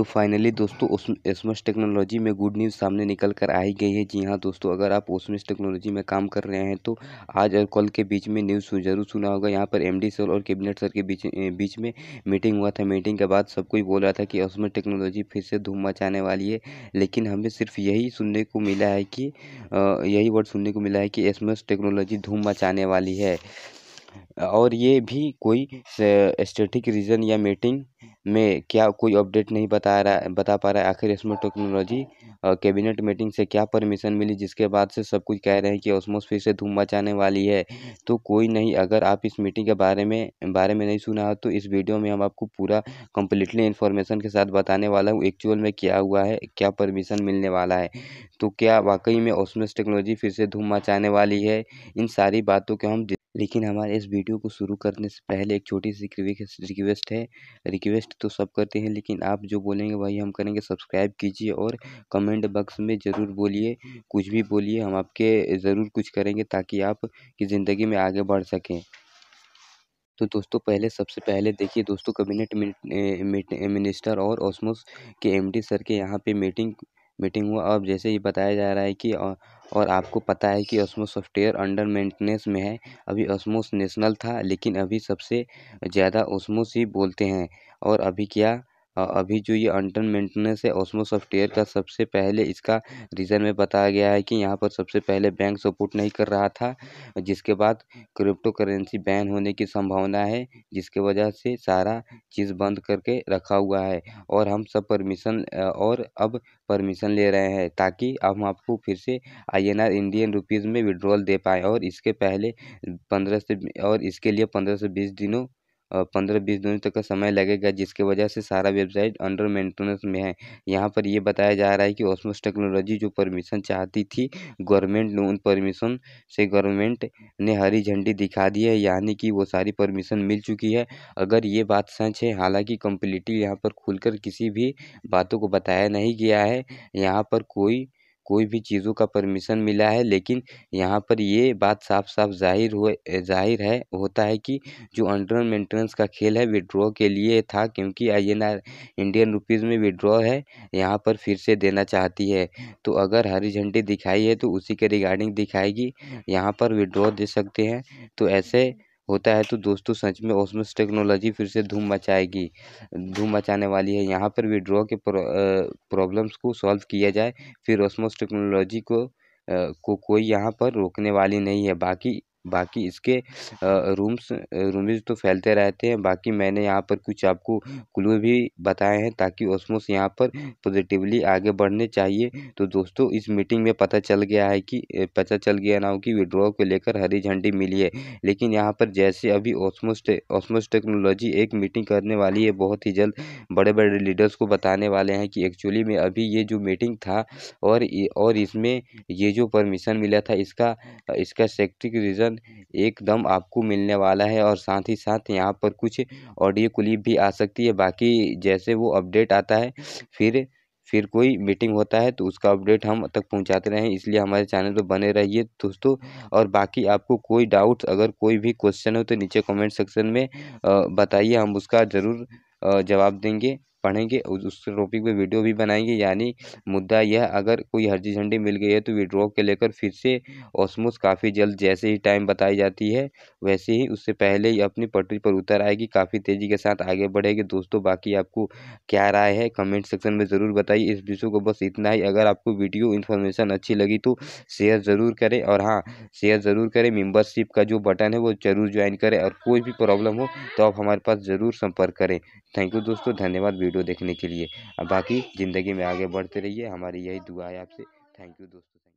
तो फाइनली दोस्तों एसमस टेक्नोलॉजी में गुड न्यूज़ सामने निकल कर आई गई है जी हाँ दोस्तों अगर आप ओसमस टेक्नोलॉजी में काम कर रहे हैं तो आज और कल के बीच में न्यूज़ जरूर सुना होगा यहाँ पर एमडी सर और कैबिनेट सर के बीच बीच में मीटिंग हुआ था मीटिंग के बाद सब कोई बोल रहा था कि ओसमस टेक्नोलॉजी फिर से धूम मचाने वाली है लेकिन हमें सिर्फ यही सुनने को मिला है कि यही वर्ड सुनने को मिला है कि एसमस टेक्नोलॉजी धूम मचाने वाली है और ये भी कोई स्टेटिक रीज़न या मीटिंग में क्या कोई अपडेट नहीं बता रहा बता पा रहा है आखिर इसमें टेक्नोलॉजी और कैबिनेट मीटिंग से क्या परमिशन मिली जिसके बाद से सब कुछ कह रहे हैं कि ऑसमोस फिर से धूम मचाने वाली है तो कोई नहीं अगर आप इस मीटिंग के बारे में बारे में नहीं सुना हो तो इस वीडियो में हम आपको पूरा कम्प्लीटली इन्फॉर्मेशन के साथ बताने वाला हूँ एक्चुअल में क्या हुआ है क्या परमिशन मिलने वाला है तो क्या वाकई में ऑसमोस टेक्नोलॉजी फिर से धूम मचाने वाली है इन सारी बातों के हम लेकिन हमारे इस वीडियो को शुरू करने से पहले एक छोटी सी रिक्वेस्ट है रिक्वेस्ट सपोर्ट तो सब करते हैं लेकिन आप जो बोलेंगे वही हम करेंगे सब्सक्राइब कीजिए और कमेंट बॉक्स में ज़रूर बोलिए कुछ भी बोलिए हम आपके ज़रूर कुछ करेंगे ताकि आप की ज़िंदगी में आगे बढ़ सकें तो दोस्तों पहले सबसे पहले देखिए दोस्तों कैबिनेट मिनिस्टर और ऑसमोस के एमडी सर के यहाँ पे मीटिंग मीटिंग हुआ अब जैसे ही बताया जा रहा है कि और आपको पता है कि ओसमो सॉफ्टवेयर अंडर मेंटेनेंस में है अभी ऑस्मोस नेशनल था लेकिन अभी सबसे ज़्यादा ऑस्मोस ही बोलते हैं और अभी क्या अभी जो ये अंटन मेंटेनेंस है ओसमो सॉफ्टवेयर का सबसे पहले इसका रीज़न में बताया गया है कि यहाँ पर सबसे पहले बैंक सपोर्ट नहीं कर रहा था जिसके बाद क्रिप्टो करेंसी बैन होने की संभावना है जिसके वजह से सारा चीज़ बंद करके रखा हुआ है और हम सब परमिशन और अब परमिशन ले रहे हैं ताकि हम आपको फिर से I N R Indian rupees में विड्रॉल दे पाएँ और इसके पहले पंद्रह से और इसके लिए पंद्रह से बीस दिनों पंद्रह बीस दिनों तक का समय लगेगा जिसके वजह से सारा वेबसाइट अंडर मेंटेनेंस में है यहाँ पर ये बताया जा रहा है कि ऑसमोस टेक्नोलॉजी जो परमिशन चाहती थी गवर्नमेंट ने उन परमिशन से गवर्नमेंट ने हरी झंडी दिखा दी है यानी कि वो सारी परमिशन मिल चुकी है अगर ये बात सच है हालांकि कंप्लीटली यहाँ पर खुलकर किसी भी बातों को बताया नहीं गया है यहाँ पर कोई कोई भी चीज़ों का परमिशन मिला है लेकिन यहाँ पर ये बात साफ साफ ज़ाहिर हुए ज़ाहिर है होता है कि जो अंडर मेंटेनेंस का खेल है विड्रॉ के लिए था क्योंकि I N R Indian rupees में विड्रॉ है यहाँ पर फिर से देना चाहती है तो अगर हरी झंडी दिखाई है तो उसी के रिगार्डिंग दिखाएगी यहाँ पर विड्रॉ दे सकते हैं तो ऐसे होता है तो दोस्तों सच में ओसमोस टेक्नोलॉजी फिर से धूम मचाएगी धूम मचाने वाली है यहाँ पर विड्रॉ के प्रॉब्लम्स को सॉल्व किया जाए फिर ओसमोस टेक्नोलॉजी को को कोई यहाँ पर रोकने वाली नहीं है बाकी बाकी इसके रूम्स रूमिज़ तो फैलते रहते हैं बाकी मैंने यहाँ पर कुछ आपको क्लू भी बताए हैं ताकि ओसमोस यहाँ पर पॉजिटिवली आगे बढ़ने चाहिए तो दोस्तों इस मीटिंग में पता चल गया है कि पता चल गया ना हो कि विड्रॉ को लेकर हरी झंडी मिली है लेकिन यहाँ पर जैसे अभी ओसमोस टे, टेक्नोलॉजी एक मीटिंग करने वाली है बहुत ही जल्द बड़े बड़े लीडर्स को बताने वाले हैं कि एक्चुअली में अभी ये जो मीटिंग था और और इसमें ये जो परमिशन मिला था इसका इसका सेक्टिक रीज़न सुंदर एकदम आपको मिलने वाला है और साथ ही साथ यहाँ पर कुछ ऑडियो क्लिप भी आ सकती है बाकी जैसे वो अपडेट आता है फिर फिर कोई मीटिंग होता है तो उसका अपडेट हम तक पहुंचाते रहें इसलिए हमारे चैनल पर बने रहिए दोस्तों और बाकी आपको कोई डाउट अगर कोई भी क्वेश्चन हो तो नीचे कमेंट सेक्शन में बताइए हम उसका ज़रूर जवाब देंगे पढ़ेंगे और उस टॉपिक पे वीडियो भी बनाएंगे यानी मुद्दा यह अगर कोई हर्जी झंडी मिल गई है तो विड्रॉ के लेकर फिर से ऑसमोस काफ़ी जल्द जैसे ही टाइम बताई जाती है वैसे ही उससे पहले ही अपनी पटरी पर उतर आएगी काफ़ी तेज़ी के साथ आगे बढ़ेगी दोस्तों बाकी आपको क्या राय है कमेंट सेक्शन में ज़रूर बताइए इस विषय को बस इतना ही अगर आपको वीडियो इन्फॉर्मेशन अच्छी लगी तो शेयर ज़रूर करें और हाँ शेयर ज़रूर करें मेम्बरशिप का जो बटन है वो ज़रूर ज्वाइन करें और कोई भी प्रॉब्लम हो तो आप हमारे पास ज़रूर संपर्क करें थैंक यू दोस्तों धन्यवाद वीडियो देखने के लिए बाकी ज़िंदगी में आगे बढ़ते रहिए हमारी यही दुआ है आपसे थैंक यू दोस्तों